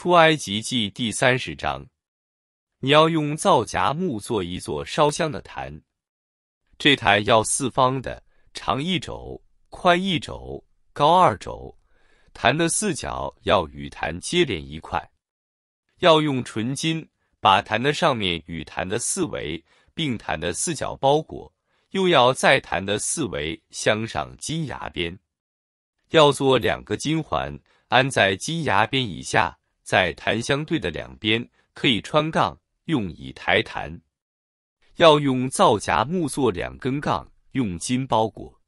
出埃及记第三十章，你要用皂荚木做一座烧香的坛，这坛要四方的，长一肘，宽一肘，高二肘。坛的四角要与坛接连一块，要用纯金把坛的上面与坛的四围，并坛的四角包裹，又要在坛的四围镶上金牙边，要做两个金环，安在金牙边以下。在檀香对的两边可以穿杠，用以抬檀。要用皂荚木做两根杠，用金包裹。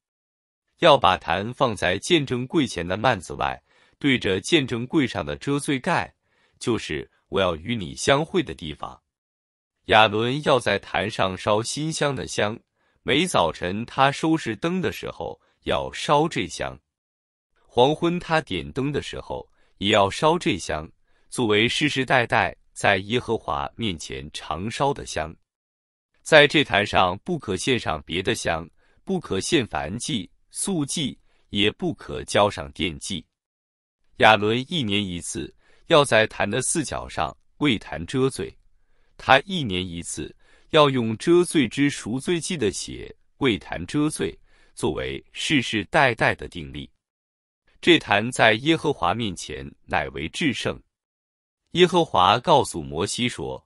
要把檀放在鉴证柜前的幔子外，对着鉴证柜上的遮罪盖，就是我要与你相会的地方。亚伦要在坛上烧新香的香，每早晨他收拾灯的时候要烧这香，黄昏他点灯的时候也要烧这香。作为世世代代在耶和华面前常烧的香，在这坛上不可献上别的香，不可献凡祭、素祭，也不可交上奠祭。亚伦一年一次要在坛的四角上为坛遮罪；他一年一次要用遮罪之赎罪祭的血为坛遮罪，作为世世代代的定例。这坛在耶和华面前乃为至圣。耶和华告诉摩西说：“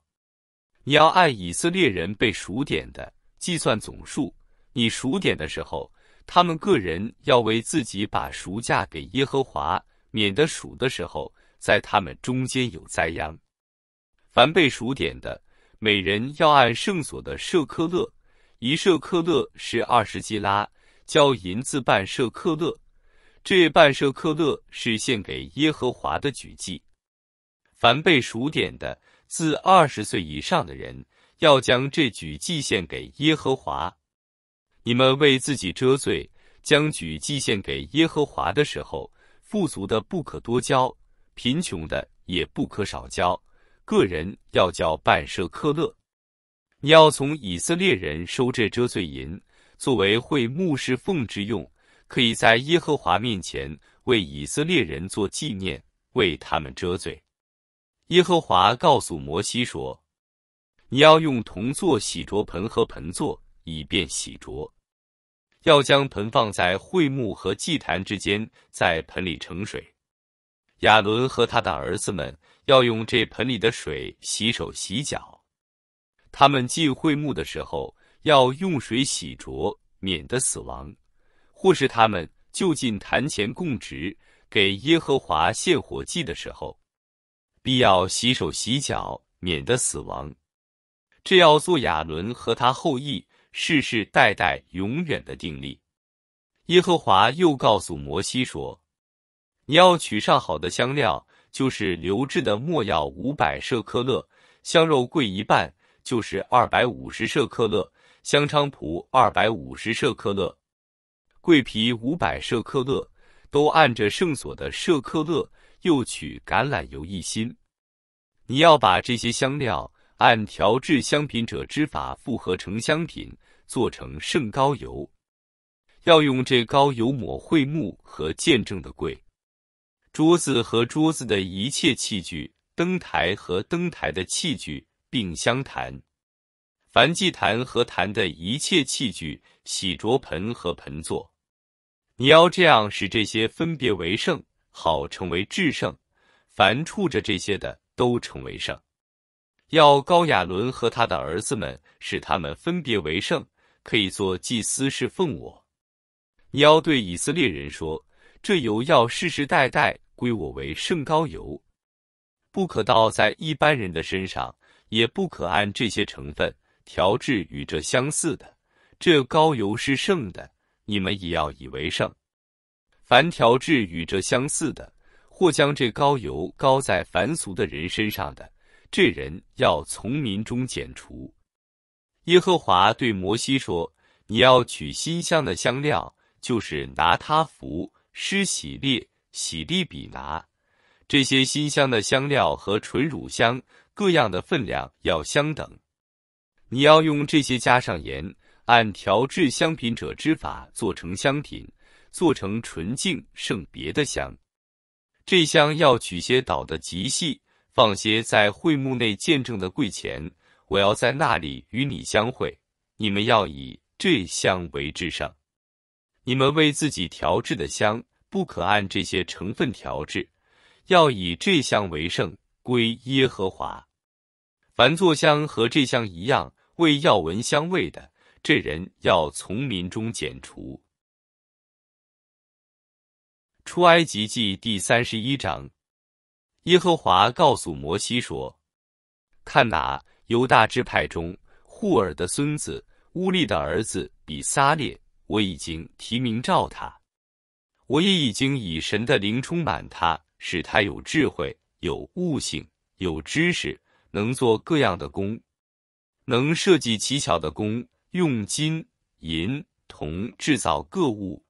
你要按以色列人被数点的计算总数。你数点的时候，他们个人要为自己把赎价给耶和华，免得数的时候在他们中间有灾殃。凡被数点的，每人要按圣所的舍克勒，一舍克勒是二十基拉，交银子半舍克勒。这半舍克勒是献给耶和华的举祭。”凡被数点的自二十岁以上的人，要将这举祭献给耶和华。你们为自己遮罪，将举祭献给耶和华的时候，富足的不可多交，贫穷的也不可少交。个人要叫半舍克勒。你要从以色列人收这遮罪银，作为会牧师奉之用，可以在耶和华面前为以色列人做纪念，为他们遮罪。耶和华告诉摩西说：“你要用铜做洗濯盆和盆座，以便洗濯。要将盆放在会幕和祭坛之间，在盆里盛水。亚伦和他的儿子们要用这盆里的水洗手洗脚。他们进会幕的时候要用水洗濯，免得死亡；或是他们就近坛前供职，给耶和华献火祭的时候。”必要洗手洗脚，免得死亡。这要做亚伦和他后裔世世代代永远的定力。耶和华又告诉摩西说：“你要取上好的香料，就是留制的末药五百舍克勒，香肉贵一半，就是二百五十舍克勒，香菖蒲二百五十舍克勒，桂皮五百舍克勒，都按着圣所的舍克勒。”又取橄榄油一心。你要把这些香料按调制香品者之法复合成香品，做成圣膏油。要用这膏油抹会木和见证的柜、桌子和桌子的一切器具、灯台和灯台的器具，并香坛、凡祭坛和坛的一切器具、洗濯盆和盆座。你要这样使这些分别为圣。好成为至圣，凡触着这些的都成为圣。要高亚伦和他的儿子们使他们分别为圣，可以做祭司侍奉我。你要对以色列人说：这油要世世代代归我为圣高油，不可倒在一般人的身上，也不可按这些成分调制与这相似的。这高油是圣的，你们也要以为圣。凡调制与这相似的，或将这膏油膏在凡俗的人身上的，这人要从民中剪除。耶和华对摩西说：“你要取新香的香料，就是拿他服施洗列、洗利比拿，这些新香的香料和纯乳香各样的分量要相等。你要用这些加上盐，按调制香品者之法做成香品。”做成纯净圣别的香，这香要取些倒的极细，放些在会幕内见证的柜前。我要在那里与你相会，你们要以这香为至上。你们为自己调制的香，不可按这些成分调制，要以这香为圣，归耶和华。凡作香和这香一样，为要闻香味的，这人要从民中剪除。出埃及记第三十一章，耶和华告诉摩西说：“看哪，犹大支派中，户尔的孙子乌利的儿子比撒列，我已经提名召他，我也已经以神的灵充满他，使他有智慧、有悟性、有知识，能做各样的工，能设计奇巧的工，用金、银、铜制造各物。”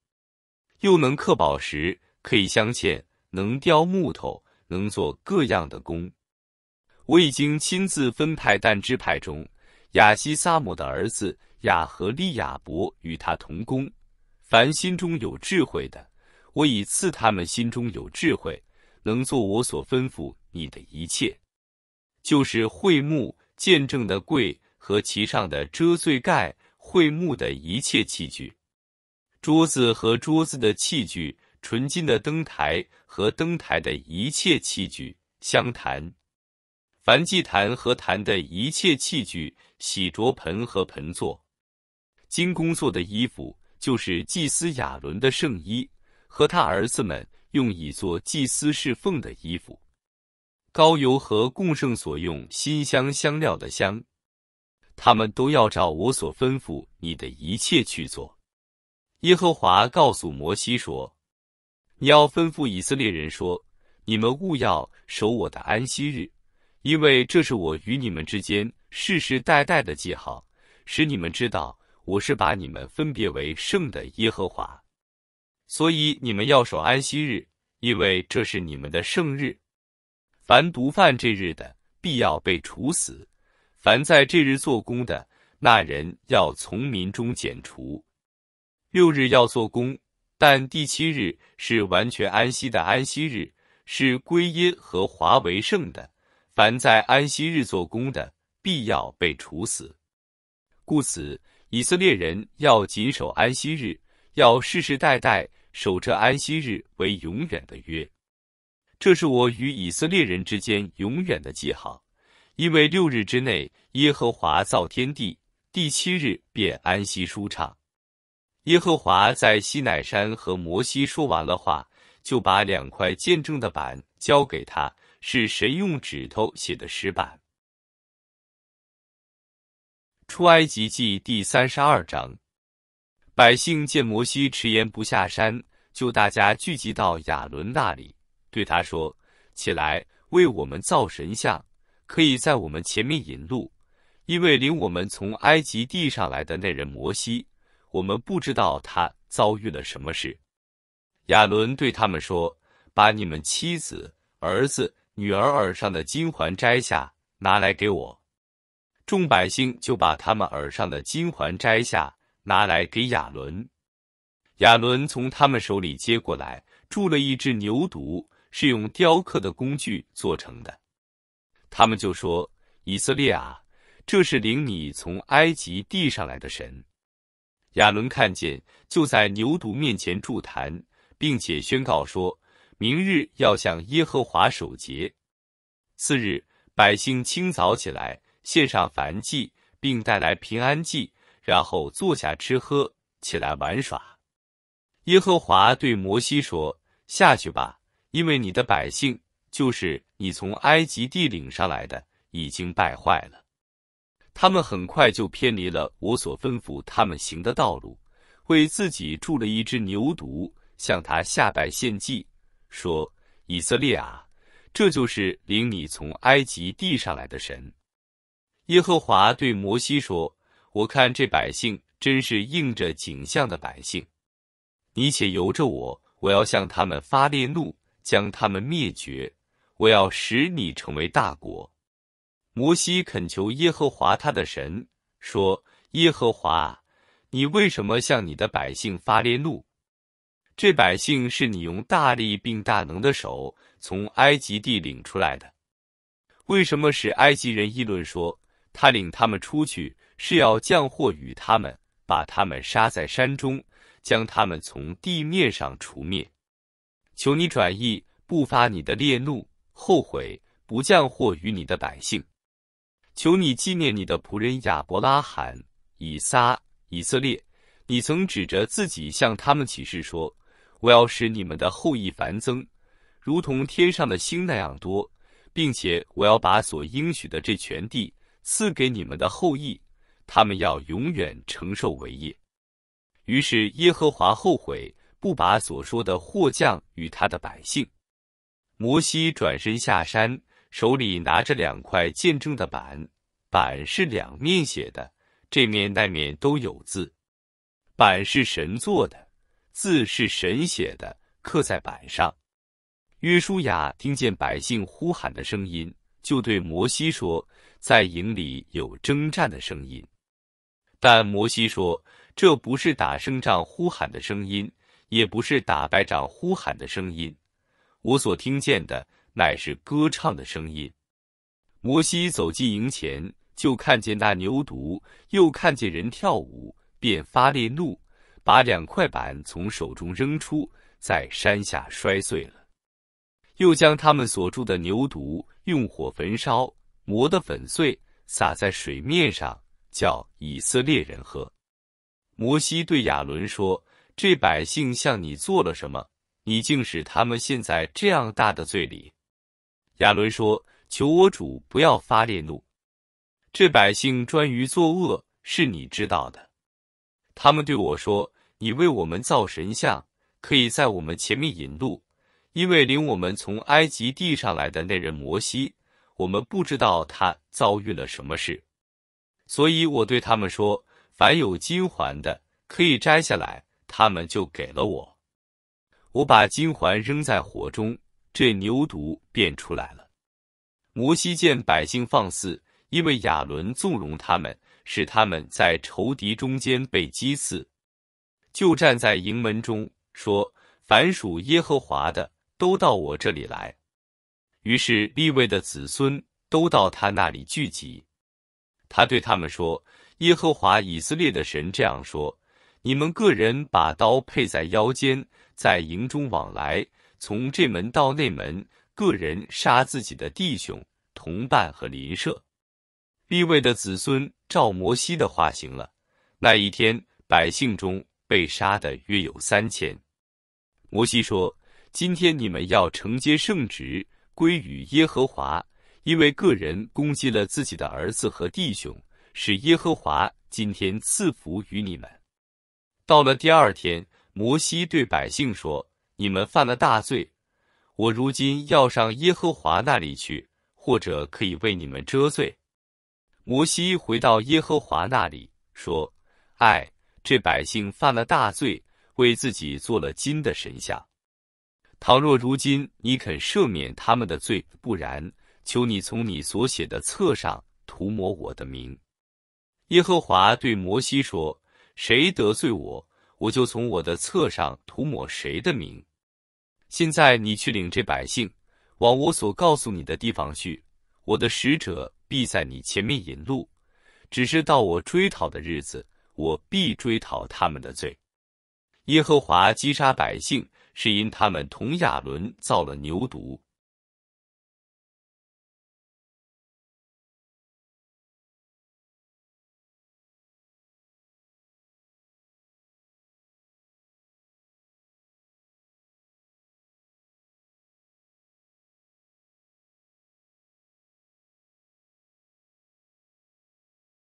又能刻宝石，可以镶嵌，能雕木头，能做各样的工。我已经亲自分派，但支派中雅西萨姆的儿子雅和利亚伯与他同工。凡心中有智慧的，我已赐他们心中有智慧，能做我所吩咐你的一切，就是会木见证的柜和其上的遮罪盖，会木的一切器具。桌子和桌子的器具，纯金的灯台和灯台的一切器具，香坛、凡祭坛和坛的一切器具，洗濯盆和盆座，金工作的衣服，就是祭司亚伦的圣衣和他儿子们用以做祭司侍奉的衣服，高油和供圣所用新香香料的香，他们都要照我所吩咐你的一切去做。耶和华告诉摩西说：“你要吩咐以色列人说，你们务要守我的安息日，因为这是我与你们之间世世代代的记号，使你们知道我是把你们分别为圣的耶和华。所以你们要守安息日，因为这是你们的圣日。凡毒犯这日的，必要被处死；凡在这日做工的，那人要从民中剪除。”六日要做工，但第七日是完全安息的安息日，是归耶和华为圣的。凡在安息日做工的，必要被处死。故此，以色列人要谨守安息日，要世世代代守着安息日为永远的约。这是我与以色列人之间永远的记号，因为六日之内耶和华造天地，第七日便安息舒畅。耶和华在西乃山和摩西说完了话，就把两块见证的板交给他。是神用指头写的石板。出埃及记第三十二章，百姓见摩西迟延不下山，就大家聚集到亚伦那里，对他说：“起来为我们造神像，可以在我们前面引路，因为领我们从埃及地上来的那人摩西。”我们不知道他遭遇了什么事。亚伦对他们说：“把你们妻子、儿子、女儿耳上的金环摘下，拿来给我。”众百姓就把他们耳上的金环摘下，拿来给亚伦。亚伦从他们手里接过来，铸了一只牛犊，是用雕刻的工具做成的。他们就说：“以色列啊，这是领你从埃及地上来的神。”亚伦看见，就在牛犊面前祝坛，并且宣告说：“明日要向耶和华守节。”次日，百姓清早起来，献上燔祭，并带来平安祭，然后坐下吃喝，起来玩耍。耶和华对摩西说：“下去吧，因为你的百姓，就是你从埃及地领上来的，已经败坏了。”他们很快就偏离了我所吩咐他们行的道路，为自己铸了一只牛犊，向他下拜献祭，说：“以色列啊，这就是领你从埃及地上来的神。”耶和华对摩西说：“我看这百姓真是应着景象的百姓，你且由着我，我要向他们发烈怒，将他们灭绝，我要使你成为大国。”摩西恳求耶和华他的神说：“耶和华，你为什么向你的百姓发烈怒？这百姓是你用大力并大能的手从埃及地领出来的，为什么使埃及人议论说他领他们出去是要降祸与他们，把他们杀在山中，将他们从地面上除灭？求你转意，不发你的烈怒，后悔，不降祸于你的百姓。”求你纪念你的仆人亚伯拉罕、以撒、以色列。你曾指着自己向他们起誓说：“我要使你们的后裔繁增，如同天上的星那样多，并且我要把所应许的这全地赐给你们的后裔，他们要永远承受为业。”于是耶和华后悔不把所说的祸降与他的百姓。摩西转身下山。手里拿着两块见证的板，板是两面写的，这面那面都有字。板是神做的，字是神写的，刻在板上。约书亚听见百姓呼喊的声音，就对摩西说：“在营里有征战的声音。”但摩西说：“这不是打胜仗呼喊的声音，也不是打败仗呼喊的声音。我所听见的。”乃是歌唱的声音。摩西走进营前，就看见那牛犊，又看见人跳舞，便发烈怒，把两块板从手中扔出，在山下摔碎了。又将他们所住的牛犊用火焚烧，磨得粉碎，撒在水面上，叫以色列人喝。摩西对亚伦说：“这百姓向你做了什么？你竟使他们陷在这样大的罪里？”亚伦说：“求我主不要发烈怒，这百姓专于作恶，是你知道的。他们对我说：‘你为我们造神像，可以在我们前面引路，因为领我们从埃及地上来的那人摩西，我们不知道他遭遇了什么事。’所以我对他们说：‘凡有金环的，可以摘下来。’他们就给了我，我把金环扔在火中。”这牛犊便出来了。摩西见百姓放肆，因为亚伦纵容他们，使他们在仇敌中间被击刺，就站在营门中说：“凡属耶和华的，都到我这里来。”于是立位的子孙都到他那里聚集。他对他们说：“耶和华以色列的神这样说：你们个人把刀配在腰间，在营中往来。”从这门到内门，个人杀自己的弟兄、同伴和邻舍，立位的子孙照摩西的话行了。那一天，百姓中被杀的约有三千。摩西说：“今天你们要承接圣职归于耶和华，因为个人攻击了自己的儿子和弟兄，使耶和华今天赐福于你们。”到了第二天，摩西对百姓说。你们犯了大罪，我如今要上耶和华那里去，或者可以为你们遮罪。摩西回到耶和华那里说：“哎，这百姓犯了大罪，为自己做了金的神像。倘若如今你肯赦免他们的罪，不然，求你从你所写的册上涂抹我的名。”耶和华对摩西说：“谁得罪我？”我就从我的册上涂抹谁的名。现在你去领这百姓，往我所告诉你的地方去。我的使者必在你前面引路。只是到我追讨的日子，我必追讨他们的罪。耶和华击杀百姓，是因他们同亚伦造了牛犊。